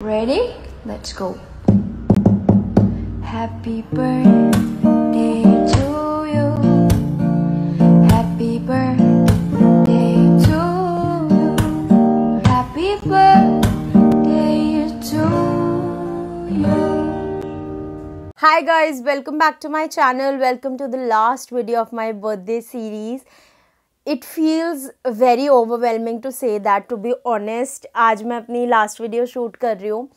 Ready? Let's go. Happy birthday to you. Happy birthday to you. Happy birthday to you. Hi guys, welcome back to my channel. Welcome to the last video of my birthday series. It feels very overwhelming to say that to be honest आज मैं अपनी last video shoot कर रही हूँ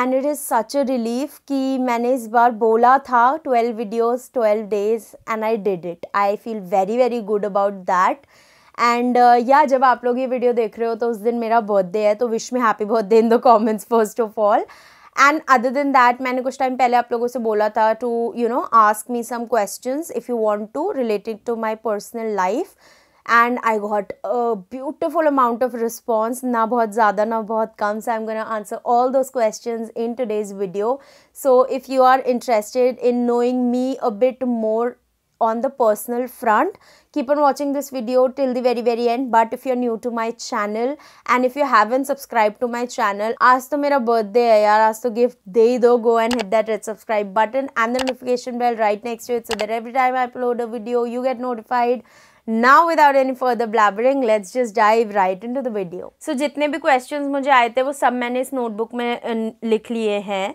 and it is such a relief कि मैंने इस बार बोला था twelve videos twelve days and I did it I feel very very good about that and yeah जब आप लोग ये वीडियो देख रहे हो तो उस दिन मेरा बर्थडे है तो विश में happy birthday in the comments first of all and other than that मैंने कुछ टाइम पहले आप लोगों से बोला था to you know ask me some questions if you want to related to my personal life and I got beautiful amount of response ना बहुत ज़्यादा ना बहुत कम I'm going to answer all those questions in today's video. So if you are interested in knowing me a bit more on the personal front keep on watching this video till the very very end but if you're new to my channel and if you haven't subscribed to my channel ask to mera birthday hai yaar aaj to gift they do go and hit that red subscribe button and the notification bell right next to it so that every time i upload a video you get notified now without any further blabbering let's just dive right to the video so जितने भी question मुझे आए थे वो सब मैंने इस notebook में लिख लिए हैं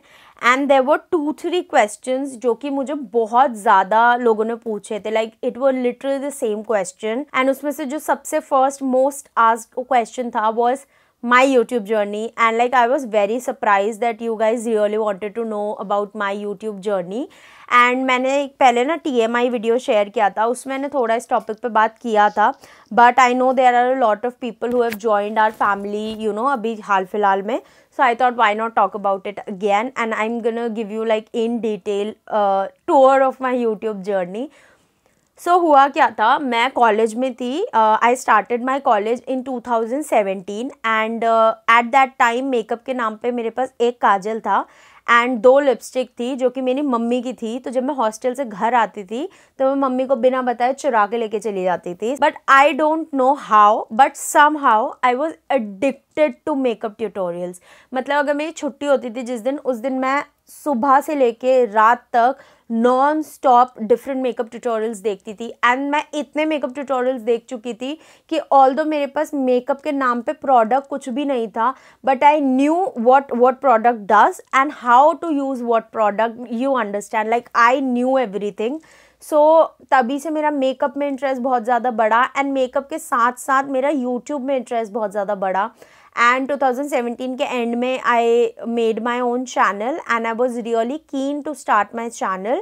एंड देर वो टू थ्री क्वेश्चन जो कि मुझे बहुत ज़्यादा लोगों ने पूछे थे लाइक इट वो literally the same question and उसमें से जो सबसे फर्स्ट मोस्ट आज क्वेश्चन था was my YouTube journey and like I was very surprised that you guys really wanted to know about my YouTube journey and मैंने पहले ना TMI video shared. किया था उसमें मैंने थोड़ा इस topic पे बात but I know there are a lot of people who have joined our family you know अभी हाल फिलहाल में so I thought why not talk about it again and I'm gonna give you like in detail uh, tour of my YouTube journey so so, हुआ क्या था मैं college में थी I started my college in 2017 and at that time makeup के नाम पे मेरे पास एक काजल था एंड दो लिपस्टिक थी जो कि मेरी मम्मी की थी तो जब मैं हॉस्टल से घर आती थी तो मैं मम्मी को बिना बताए चुरा के लेके चली जाती थी but I don't know how but somehow I was addicted to makeup tutorials मतलब अगर मेरी छुट्टी होती थी जिस दिन उस दिन मैं सुबह से लेके रात तक non stop different makeup tutorials देखती थी एंड मैं इतने मेकअप ट्यूटोरियल्स देख चुकी थी कि ऑल दो मेरे पास मेकअप के नाम पे प्रोडक्ट कुछ भी नहीं था but I knew what what product does and how to use what product you understand like I knew everything so तभी से मेरा मेकअप में इंटरेस्ट बहुत ज़्यादा बढ़ा एंड मेकअप के साथ साथ मेरा यूट्यूब में इंटरेस्ट बहुत ज़्यादा बढ़ा एंड 2017 के एंड में I made my own channel and I was really keen to start my channel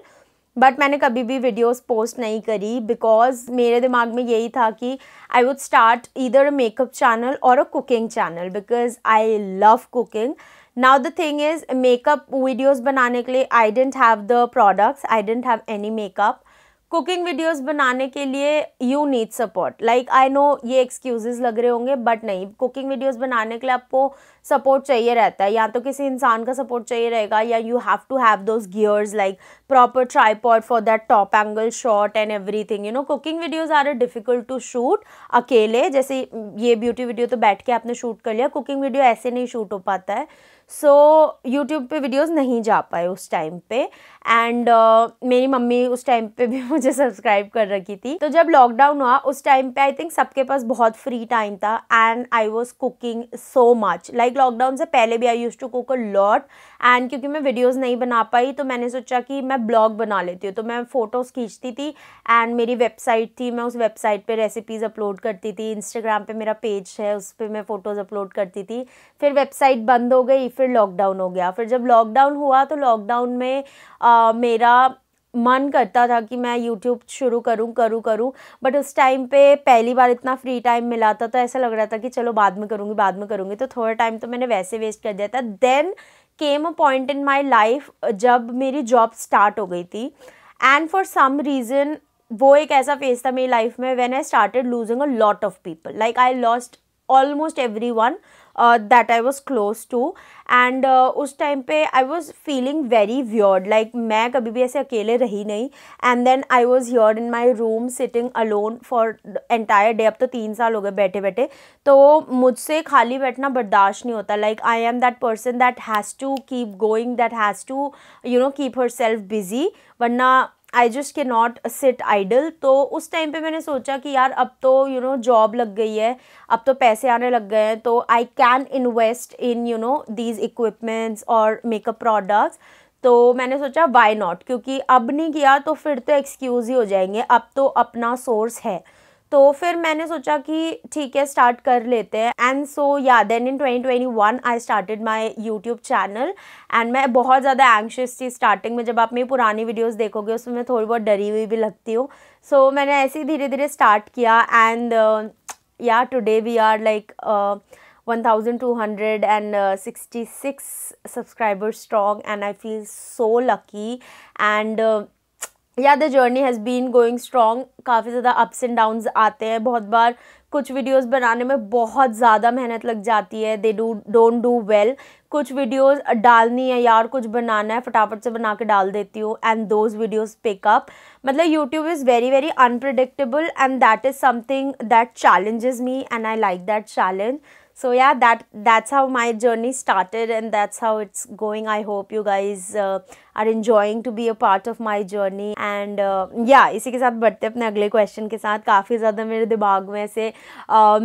but मैंने कभी भी वीडियोस पोस्ट नहीं करी बिकॉज मेरे दिमाग में यही था कि I would start either makeup channel और a cooking channel because I love cooking now the thing is makeup videos बनाने के लिए I dent have the products I dent have any makeup cooking videos बनाने के लिए you need support like I know ये excuses लग रहे होंगे बट नहीं कुकिंग वीडियोस बनाने के लिए आपको सपोर्ट चाहिए रहता है या तो किसी इंसान का सपोर्ट चाहिए रहेगा या you have to have those gears like proper tripod for that top angle shot and everything you know cooking videos are a difficult to shoot अकेले जैसे ये ब्यूटी वीडियो तो बैठ के आपने शूट कर लिया कुकिंग वीडियो ऐसे नहीं शूट हो पाता है सो so, यूट्यूब पे वीडियोस नहीं जा पाए उस टाइम पे एंड uh, मेरी मम्मी उस टाइम पे भी मुझे सब्सक्राइब कर रखी थी तो जब लॉकडाउन हुआ उस टाइम पे आई थिंक सबके पास बहुत फ्री टाइम था and I was cooking so much like lockdown से पहले भी I used to cook a lot and क्योंकि मैं वीडियोस नहीं बना पाई तो मैंने सोचा कि मैं ब्लॉग बना लेती हूँ तो मैं फ़ोटोज़ खींचती थी एंड मेरी वेबसाइट थी मैं उस वेबसाइट पर रेसिपीज़ अपलोड करती थी इंस्टाग्राम पर मेरा पेज है उस पर मैं फ़ोटोज़ अपलोड करती थी फिर वेबसाइट बंद हो गई फिर लॉकडाउन हो गया फिर जब लॉकडाउन हुआ तो लॉकडाउन में आ, uh, आ, मेरा मन करता था कि मैं यूट्यूब शुरू करूं करूं करूं बट उस टाइम पे पहली बार इतना फ्री टाइम मिला था तो ऐसा लग रहा था कि चलो बाद में करूंगी बाद में करूंगी तो थोड़ा टाइम तो मैंने वैसे वेस्ट कर दिया था then came a point in my life जब मेरी जॉब स्टार्ट हो गई थी एंड फॉर सम रीज़न वो एक ऐसा फेज था मेरी लाइफ में when I started losing a lot of people like I lost almost everyone that I was close to and उस टाइम पे I was feeling very weird like मैं कभी भी ऐसे अकेले रही नहीं and then I was here in my room sitting alone for entire day अब तो तीन साल हो गए बैठे बैठे तो मुझसे खाली बैठना बर्दाश्त नहीं होता like I am that person that has to keep going that has to you know keep herself busy वरना I just can not sit idle तो उस टाइम पे मैंने सोचा कि यार अब तो यू नो जॉब लग गई है अब तो पैसे आने लग गए हैं तो I can invest in you know these equipments और मेकअप प्रोडक्ट्स तो मैंने सोचा वाई नॉट क्योंकि अब नहीं किया तो फिर तो एक्सक्यूज़ ही हो जाएंगे अब तो अपना सोर्स है तो फिर मैंने सोचा कि ठीक है स्टार्ट कर लेते हैं and so yeah then in 2021 I started my YouTube channel and मैं बहुत ज़्यादा एंक्शियस थी स्टार्टिंग में जब आप मेरी पुरानी वीडियोस देखोगे उसमें मैं थोड़ी बहुत डरी हुई भी लगती हूँ सो so, मैंने ऐसे ही धीरे धीरे स्टार्ट किया and yeah today we are like 1266 six subscribers and and I feel so and and uh, yeah the journey has been going strong काफ़ी ज़्यादा अप्स एंड डाउन्स आते हैं बहुत बार कुछ वीडियोस बनाने में बहुत ज़्यादा मेहनत लग जाती है they do don't do well कुछ वीडियोस डालनी है यार कुछ बनाना है फटाफट से बना के डाल देती हूँ एंड दोज वीडियोस पिकअप मतलब YouTube is very very unpredictable and that is something that challenges me and I like that challenge so yeah that that's how my journey started and that's how it's going i hope you guys uh, are enjoying to be a part of my journey and uh, yeah इसी के साथ बढ़ते अपने अगले question के साथ काफ़ी ज़्यादा मेरे दिमाग में से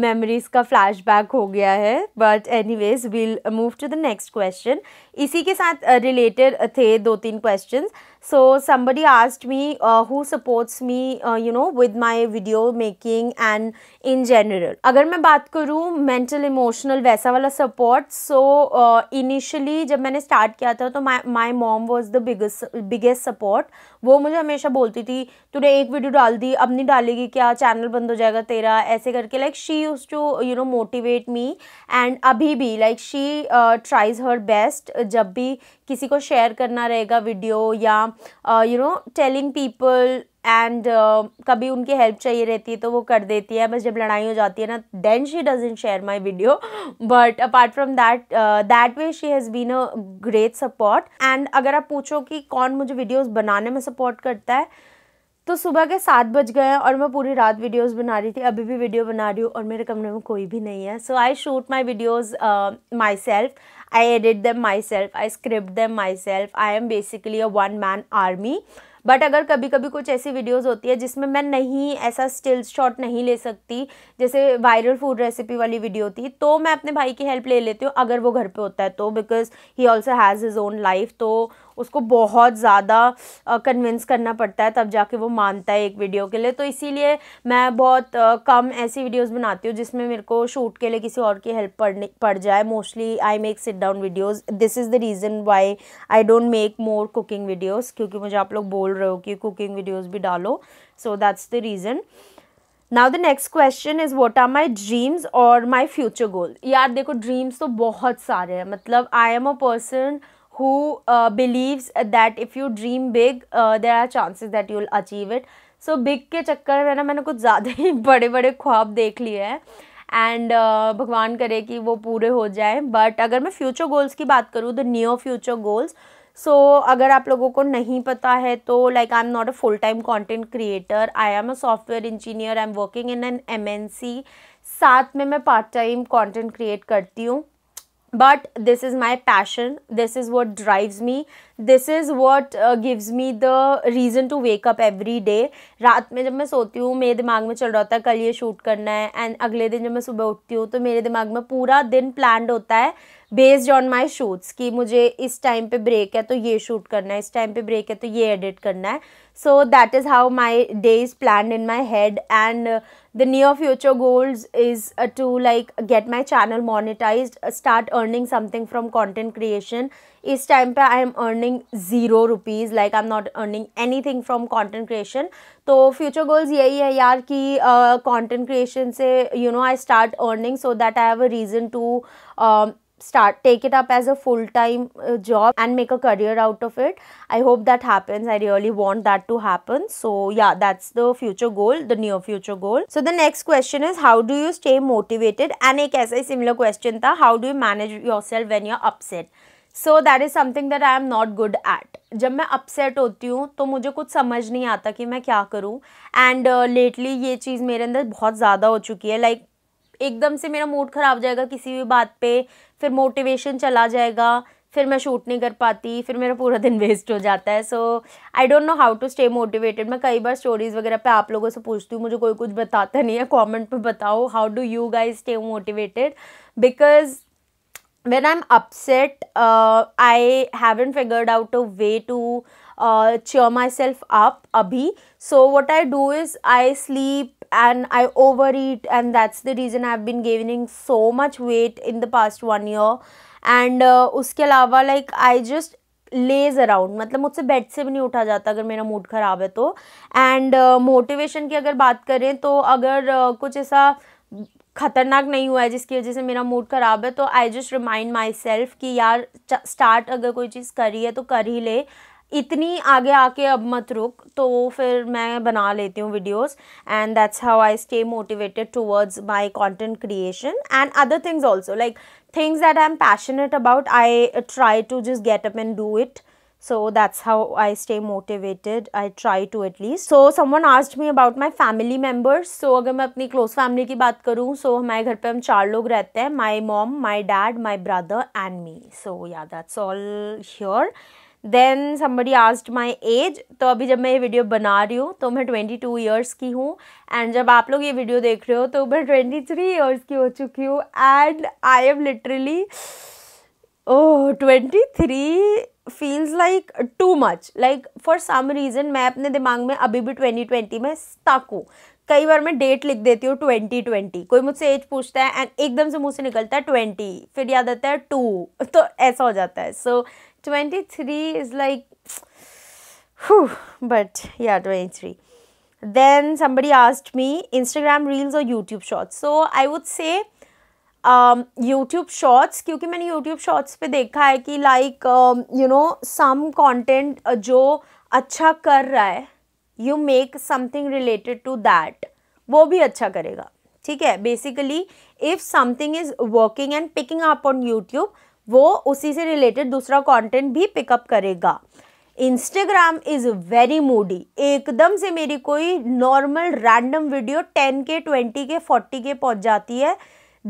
मेमोरीज़ uh, का फ्लैशबैक हो गया है but anyways we'll move to the next question इसी के साथ रिलेटेड uh, थे दो तीन question so somebody asked me uh, who supports me uh, you know with my video making and in general agar main baat karu mental emotional waisa wala support so uh, initially jab maine start kiya tha to my my mom was the biggest biggest support वो मुझे हमेशा बोलती थी तूने एक video डाल दी अब नहीं डालेगी क्या चैनल बंद हो जाएगा तेरा ऐसे करके like she used to you know motivate me and अभी भी like she uh, tries her best जब भी किसी को शेयर करना रहेगा वीडियो या you know telling people and कभी उनकी हेल्प चाहिए रहती है तो वो कर देती है बस जब लड़ाई हो जाती है ना then she doesn't share my video but apart from that that way she has been a great support and अगर आप पूछो कि कौन मुझे वीडियोज़ बनाने में सपोर्ट करता है तो सुबह के सात बज गए हैं और मैं पूरी रात वीडियोस बना रही थी अभी भी वीडियो बना रही हूँ और मेरे कमरे में कोई भी नहीं है so I shoot my videos myself I edit them myself I script them myself I am basically a one man army but अगर कभी कभी कुछ ऐसी वीडियोस होती है जिसमें मैं नहीं ऐसा स्टिल शॉट नहीं ले सकती जैसे वायरल फूड रेसिपी वाली वीडियो थी तो मैं अपने भाई की हेल्प ले लेती हूँ अगर वो घर पे होता है तो because he also has his own life तो उसको बहुत ज़्यादा कन्विंस करना पड़ता है तब जाके वो मानता है एक वीडियो के लिए तो इसीलिए मैं बहुत कम ऐसी वीडियोस बनाती हूँ जिसमें मेरे को शूट के लिए किसी और की हेल्प पड़ने पड़ जाए mostly I make sit down videos this is the reason why I don't make more cooking videos क्योंकि मुझे आप लोग बोल रहे हो कि कुकिंग वीडियोज़ भी डालो so that's the reason now the next question is what are my dreams और माई फ्यूचर गोल यार देखो ड्रीम्स तो बहुत सारे हैं मतलब I am a person who uh, believes that if you dream big uh, there are chances that you will achieve it so big के चक्कर में ना मैंने कुछ ज़्यादा ही बड़े बड़े ख्वाब देख लिए हैं एंड uh, भगवान करे कि वो पूरे हो जाए बट अगर मैं फ्यूचर गोल्स की बात करूँ the near future goals so अगर आप लोगों को नहीं पता है तो like I am not a full time content creator I am a software engineer I am working in an M N C साथ में मैं पार्ट टाइम कॉन्टेंट क्रिएट करती हूँ but this is my passion this is what drives me this is what uh, gives me the reason to wake up every day रात में जब मैं सोती हूँ मेरे दिमाग में चल रहा होता है कल ये शूट करना है एंड अगले दिन जब मैं सुबह उठती हूँ तो मेरे दिमाग में पूरा दिन प्लान होता है बेस्ड ऑन माई शूट्स कि मुझे इस टाइम पे ब्रेक है तो ये शूट करना है इस टाइम पे ब्रेक है तो ये एडिट करना है so that is how my day is plan in my head and the near future goals is to like get my channel monetise start earning something from content creation इस time पे I am earning zero rupees like I am not earning anything from content creation तो future goals यही है यार कि content uh, creation से you know I start earning so that I have a reason to start take it up as a full time uh, job and make a career out of it i hope that happens i really want that to happen so yeah that's the future goal the near future goal so the next question is how do you stay motivated and ek aisa similar question tha how do you manage yourself when you're upset so that is something that I am not good at जब मैं upset होती हूँ तो मुझे कुछ समझ नहीं आता कि मैं क्या करूँ एंड लेटली uh, ये चीज़ मेरे अंदर बहुत ज़्यादा हो चुकी है लाइक like, एकदम से मेरा मूड ख़राब जाएगा किसी भी बात पे फिर मोटिवेशन चला जाएगा फिर मैं शूट नहीं कर पाती फिर मेरा पूरा दिन वेस्ट हो जाता है so I don't know how to stay motivated मैं कई बार स्टोरीज़ वगैरह पे आप लोगों से पूछती हूँ मुझे कोई कुछ बताता नहीं है कमेंट पे बताओ how do you guys stay motivated because when I am upset I haven't figured out a way to cheer myself up abhi so what i do is i sleep and I overeat, and that's the reason I've been gaining so much weight in the past one year. And uh, uske alawa like I just laze around मतलब मुझसे bed से भी नहीं उठा जाता अगर मेरा mood ख़राब है तो एंड मोटिवेशन uh, की अगर बात करें तो अगर uh, कुछ ऐसा खतरनाक नहीं हुआ है जिसकी वजह से मेरा मूड ख़राब है तो I just remind myself कि यार स्टार्ट अगर कोई चीज़ करी है तो कर ही ले इतनी आगे आके अब मत रुक तो फिर मैं बना लेती हूँ videos and that's how I stay motivated towards my content creation and other things also like things that I am passionate about I try to just get up and do it so that's how i stay motivated i try to at least so someone asked me about my family members so अगर मैं अपनी close family की बात करूँ so हमारे घर पर हम चार लोग रहते हैं my mom my dad my brother and me so yeah that's all here then somebody asked my age तो अभी जब मैं ये वीडियो बना रही हूँ तो मैं ट्वेंटी टू ईयर्स की हूँ एंड जब आप लोग ये वीडियो देख रहे हो तो मैं ट्वेंटी थ्री ईयर्स की हो चुकी हूँ and I am literally twenty three feels like too much like for some reason मैं अपने दिमाग में अभी भी ट्वेंटी ट्वेंटी में स्टक हूँ कई बार मैं डेट लिख देती हूँ ट्वेंटी ट्वेंटी कोई मुझसे एज पूछता है एंड एकदम से मुझसे निकलता है ट्वेंटी फिर याद आता है टू तो ऐसा हो जाता है so so, twenty three is like but yeah twenty three then somebody asked me Instagram reels और YouTube shorts so I would say YouTube shorts क्योंकि मैंने यूट्यूब शॉर्ट्स पर देखा है कि like you know some content जो अच्छा कर रहा है you make something related to that वो भी अच्छा करेगा ठीक है basically if something is working and picking up on YouTube वो उसी से रिलेटेड दूसरा कंटेंट भी पिकअप करेगा इंस्टाग्राम इज़ वेरी मूडी एकदम से मेरी कोई normal random video ten K twenty K forty K पहुंच जाती है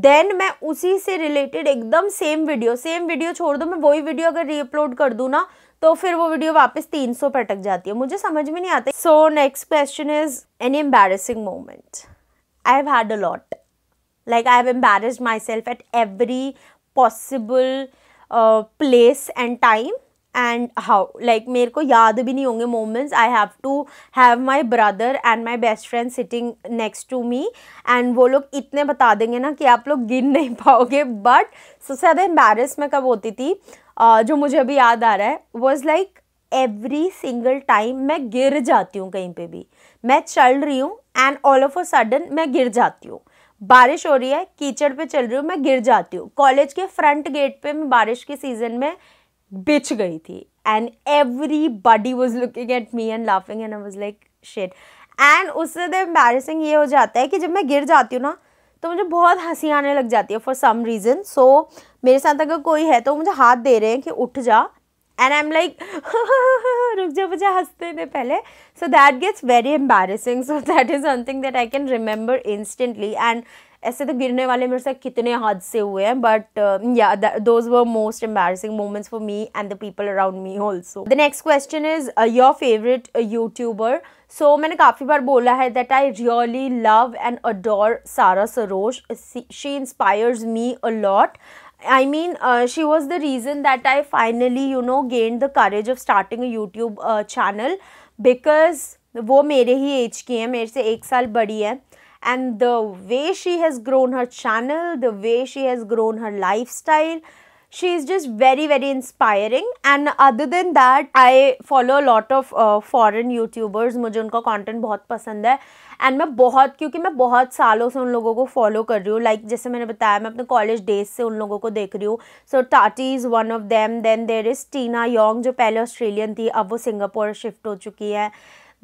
देन मैं उसी से रिलेटेड एकदम सेम वीडियो सेम वीडियो छोड़ दो मैं वही वीडियो अगर रीअपलोड कर दूँ ना तो फिर वो वीडियो वापस 300 सौ अटक जाती है मुझे समझ में नहीं आता so next question is an embarrassing moment I have had a lot I have embarrassed myself at every possible place and time and how like मेरे को याद भी नहीं होंगे moments I have to have my brother and my best friend sitting next to me and वो लोग इतने बता देंगे ना कि आप लोग गिन नहीं पाओगे बट सबसे ज़्यादा एम्बेरस में कब होती थी uh, जो मुझे अभी याद आ रहा है was like every single time मैं गिर जाती हूँ कहीं पर भी मैं चल रही हूँ and all of a sudden मैं गिर जाती हूँ बारिश हो रही है कीचड़ पे चल रही हूँ मैं गिर जाती हूँ कॉलेज के फ्रंट गेट पे मैं बारिश के सीज़न में बिछ गई थी and everybody was looking at me and laughing and I was like shed and उससे तो एम्बेरसिंग ये हो जाता है कि जब मैं गिर जाती हूँ ना तो मुझे बहुत हंसी आने लग जाती है फॉर सम रीज़न सो मेरे साथ अगर कोई है तो मुझे हाथ दे रहे हैं कि उठ जा एंड आई एम लाइक रुक जा मुझे हंसते थे पहले so that gets very embarrassing so that is something that I can remember instantly and ऐसे तो गिरने वाले मेरे साथ कितने हादसे हुए हैं but yeah those were most embarrassing moments for me and the people around me also the next question is your favourite YouTuber so मैंने काफ़ी बार बोला है that I really love and adore Sara Saroj she inspires me a lot I mean, uh, she was the reason that I finally, you know, gained the courage of starting a YouTube uh, channel because वो मेरे ही as की है मेरे से एक साल बड़ी है and the way she has grown her channel the way she has grown her lifestyle she is just very very inspiring and other than that I follow a lot of uh, foreign YouTubers मुझे उनका content बहुत पसंद है and मैं बहुत क्योंकि मैं बहुत सालों से उन लोगों को फॉलो कर रही हूँ लाइक जैसे मैंने बताया मैं अपने कॉलेज डेज से उन लोगों को देख रही हूँ सो टाटी is one of them then there is Tina Yong जो पहले ऑस्ट्रेलियन थी अब वो सिंगापुर शिफ्ट हो चुकी है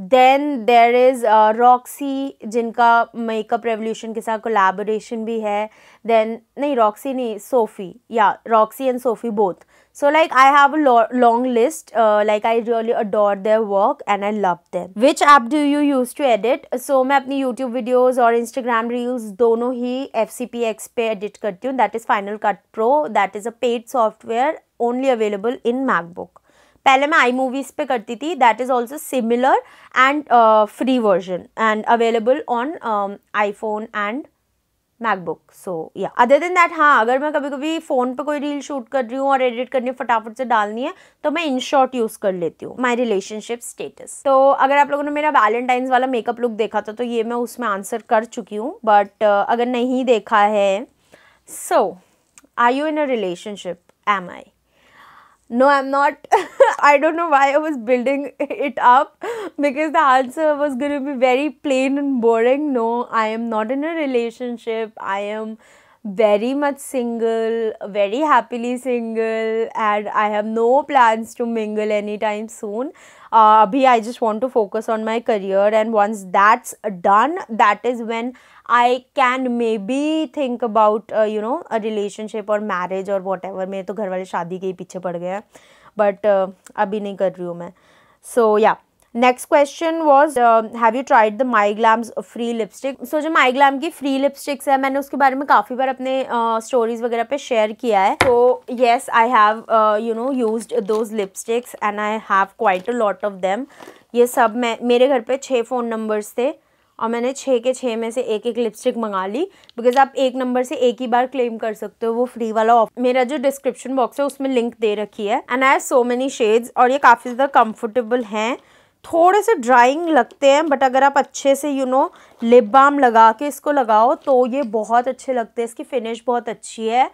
देन देर इज़ रॉक्सी जिनका मेकअप रेवोल्यूशन के साथ कोलेबोरेशन भी है देन नहीं रॉक्सी नहीं सोफ़ी या Roxy and Sophie both so like I have a long list like I really adore their work and I love them which app do you use to edit so मैं अपनी YouTube videos और Instagram reels दोनों ही F C P X पे edit करती हूँ that is Final Cut Pro that is a paid software only available in MacBook पहले मैं आई मूवीज़ पे करती थी that is also similar and free version and available on iPhone and MacBook so yeah other than that हाँ अगर मैं कभी कभी फ़ोन पे कोई रील शूट कर रही हूँ और एडिट करनी फटाफट से डालनी है तो मैं इन शॉर्ट यूज़ कर लेती हूँ माई रिलेशनशिप स्टेटस तो अगर आप लोगों ने मेरा वैलेंटाइंस वाला मेकअप लुक देखा था तो ये मैं उसमें आंसर कर चुकी हूँ बट uh, अगर नहीं देखा है so I you in a relationship am I no i'm not i don't know why i was building it up because the answer was going to be very plain and boring no i am not in a relationship i am very much single, very happily single, and I have no plans to mingle anytime soon. Uh, abhi, I just want to focus on my career, and once that's done, that is when I can maybe think about uh, you know a relationship or marriage or whatever. मेरे तो घर वाले शादी के ही पीछे पड़ गए हैं बट अभी नहीं कर रही हूँ मैं so yeah next question was have you tried the MyGlamm free lipstick so जो माई ग्लैम की फ्री लिपस्टिक्स है मैंने उसके बारे में काफ़ी बार अपने स्टोरीज uh, वगैरह पे शेयर किया है तो yes I have you know use those lipsticks and I have quite a lot of them ये सब मैं मेरे घर पे छः फ़ोन नंबर्स थे और मैंने छः के छः में से एक एक लिपस्टिक मंगा ली बिकॉज आप एक नंबर से एक ही बार क्लेम कर सकते हो वो फ्री वाला ऑफ मेरा जो डिस्क्रिप्शन बॉक्स है उसमें लिंक दे रखी है and I have so many shades और ये काफ़ी ज़्यादा कम्फर्टेबल हैं थोड़े से ड्राइंग लगते हैं बट अगर आप अच्छे से यू नो लिप बाम लगा के इसको लगाओ तो ये बहुत अच्छे लगते हैं इसकी फिनिश बहुत अच्छी है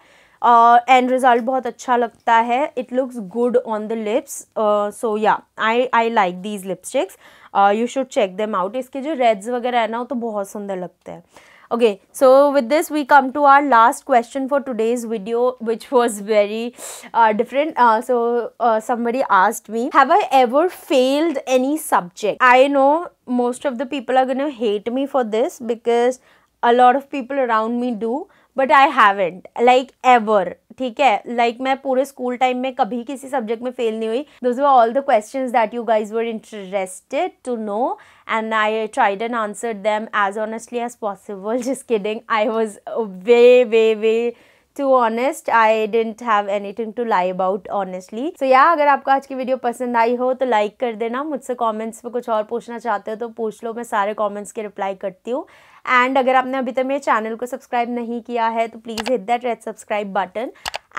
एंड uh, रिज़ल्ट बहुत अच्छा लगता है it looks good on the lips so yeah I I like these lipsticks you should check them out इसके जो रेड्स वगैरह है ना वो तो बहुत सुंदर लगते हैं okay so with this we come to our last question for today's video which was very uh, different uh, so uh, somebody asked me have i ever failed any subject i know most of the people are gonna hate me for this because a lot of people around me do but I haven't like ever ठीक है like like, मैं पूरे school time में कभी किसी subject में fail नहीं हुई those were all the question that you guys were interested to know and I tried and answer them as honestly as possible just kidding I was way way way too honest I dent have anything to lie about honestly so yeah अगर आपको आज की video पसंद आई हो तो like कर देना मुझसे कॉमेंट्स में कुछ और पूछना चाहते हो तो पूछ लो मैं सारे कॉमेंट्स के रिप्लाई करती हूँ एंड अगर आपने अभी तक मेरे चैनल को सब्सक्राइब नहीं किया है तो please hit that red subscribe button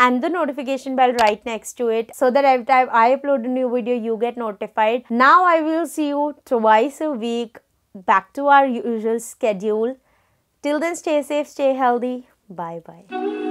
and the notification bell right next to it so that every time I upload new video you get notified now I will see you twice a week back to our usual schedule till then stay safe stay healthy bye bye